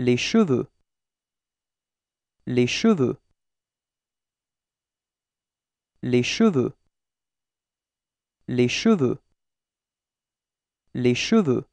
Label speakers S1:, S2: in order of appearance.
S1: les cheveux les cheveux les cheveux les cheveux les cheveux